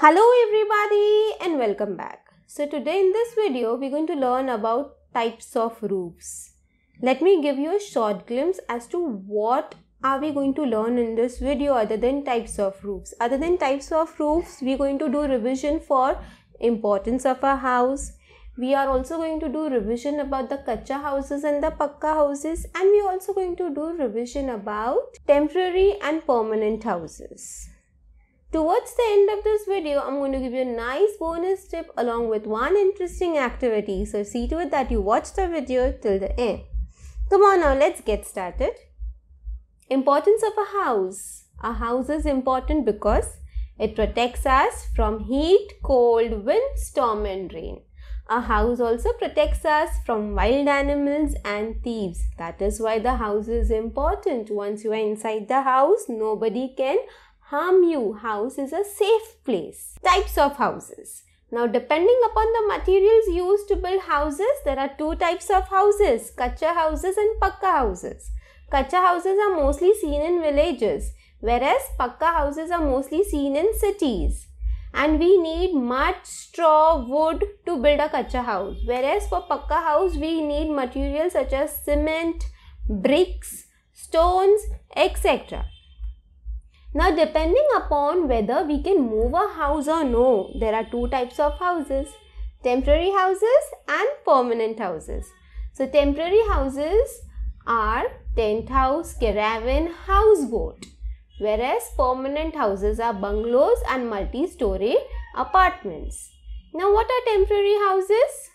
Hello everybody and welcome back. So today in this video we're going to learn about types of roofs. Let me give you a short glimpse as to what are we going to learn in this video other than types of roofs. Other than types of roofs we're going to do revision for importance of a house. We are also going to do revision about the kacha houses and the pakka houses and we're also going to do revision about temporary and permanent houses. Towards the end of this video, I'm going to give you a nice bonus tip along with one interesting activity. So see to it that you watch the video till the end. Come on now, let's get started. Importance of a house. A house is important because it protects us from heat, cold, wind, storm and rain. A house also protects us from wild animals and thieves. That is why the house is important. Once you are inside the house, nobody can harm you house is a safe place. Types of houses. Now, depending upon the materials used to build houses, there are two types of houses, kacha houses and pakka houses. Kacha houses are mostly seen in villages, whereas pakka houses are mostly seen in cities. And we need mud, straw, wood to build a kacha house. Whereas for pakka house, we need materials such as cement, bricks, stones, etc. Now depending upon whether we can move a house or no, there are two types of houses, temporary houses and permanent houses. So temporary houses are tent house, caravan, houseboat whereas permanent houses are bungalows and multi-story apartments. Now what are temporary houses?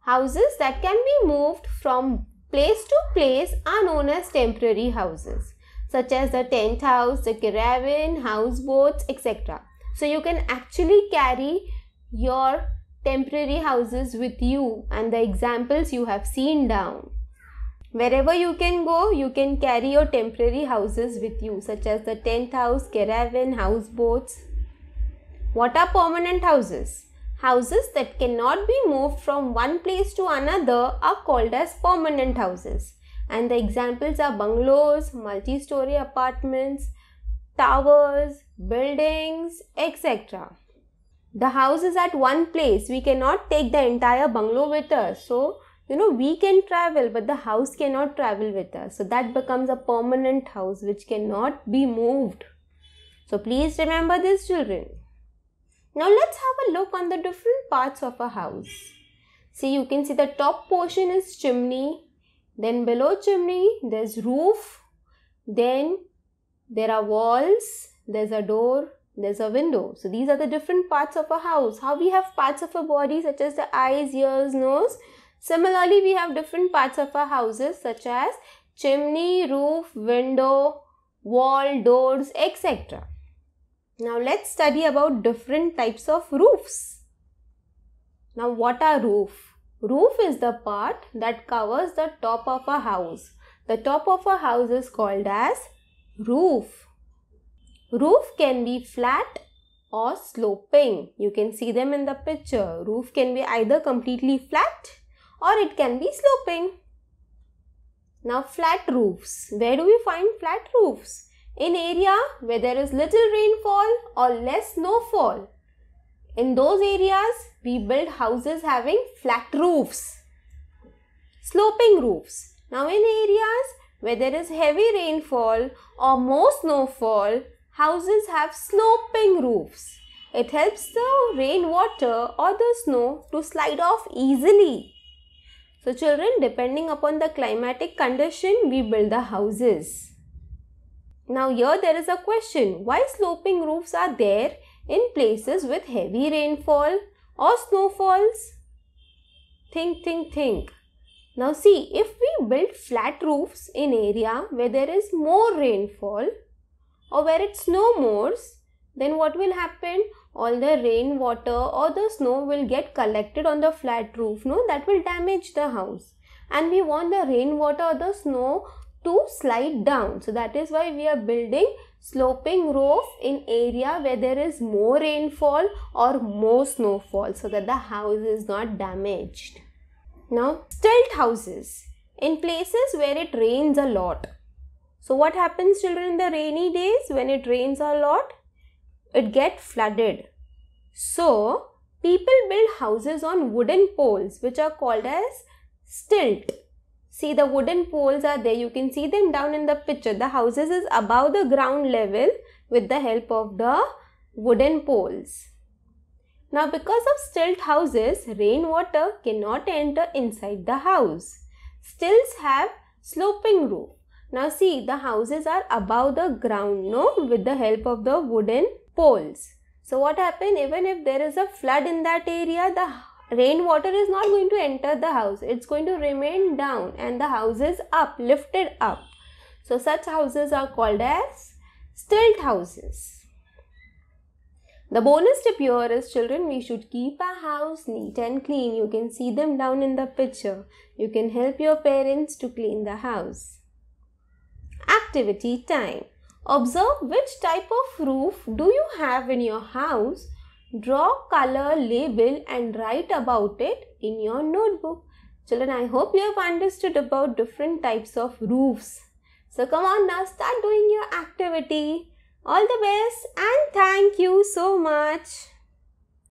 Houses that can be moved from place to place are known as temporary houses such as the tent house, the caravan, houseboats, etc. So you can actually carry your temporary houses with you and the examples you have seen down. Wherever you can go, you can carry your temporary houses with you, such as the tent house, caravan, houseboats. What are permanent houses? Houses that cannot be moved from one place to another are called as permanent houses and the examples are bungalows, multi story apartments, towers, buildings, etc. The house is at one place, we cannot take the entire bungalow with us. So, you know, we can travel, but the house cannot travel with us. So, that becomes a permanent house which cannot be moved. So, please remember this, children. Now, let's have a look on the different parts of a house. See, you can see the top portion is chimney, then below chimney there's roof then there are walls there's a door there's a window so these are the different parts of a house how we have parts of a body such as the eyes ears nose similarly we have different parts of our houses such as chimney roof window wall doors etc now let's study about different types of roofs now what are roof Roof is the part that covers the top of a house. The top of a house is called as roof. Roof can be flat or sloping. You can see them in the picture. Roof can be either completely flat or it can be sloping. Now flat roofs. Where do we find flat roofs? In area where there is little rainfall or less snowfall in those areas, we build houses having flat roofs, sloping roofs. Now, in areas where there is heavy rainfall or more snowfall, houses have sloping roofs. It helps the rainwater or the snow to slide off easily. So, children, depending upon the climatic condition, we build the houses. Now, here there is a question why sloping roofs are there in places with heavy rainfall or snowfalls? Think, think, think. Now see, if we build flat roofs in area where there is more rainfall or where it snow more, then what will happen? All the rainwater or the snow will get collected on the flat roof. No, that will damage the house. And we want the rainwater or the snow to slide down. So that is why we are building sloping roof in area where there is more rainfall or more snowfall so that the house is not damaged. Now stilt houses in places where it rains a lot. So what happens children in the rainy days when it rains a lot? It get flooded. So people build houses on wooden poles which are called as stilt. See the wooden poles are there. You can see them down in the picture. The houses is above the ground level with the help of the wooden poles. Now because of stilt houses, rainwater cannot enter inside the house. Stills have sloping roof. Now see the houses are above the ground no with the help of the wooden poles. So what happen even if there is a flood in that area the rainwater is not going to enter the house it's going to remain down and the house is up lifted up so such houses are called as stilt houses the bonus tip here is children we should keep our house neat and clean you can see them down in the picture you can help your parents to clean the house activity time observe which type of roof do you have in your house draw color label and write about it in your notebook. Children, I hope you have understood about different types of roofs. So come on now, start doing your activity. All the best and thank you so much.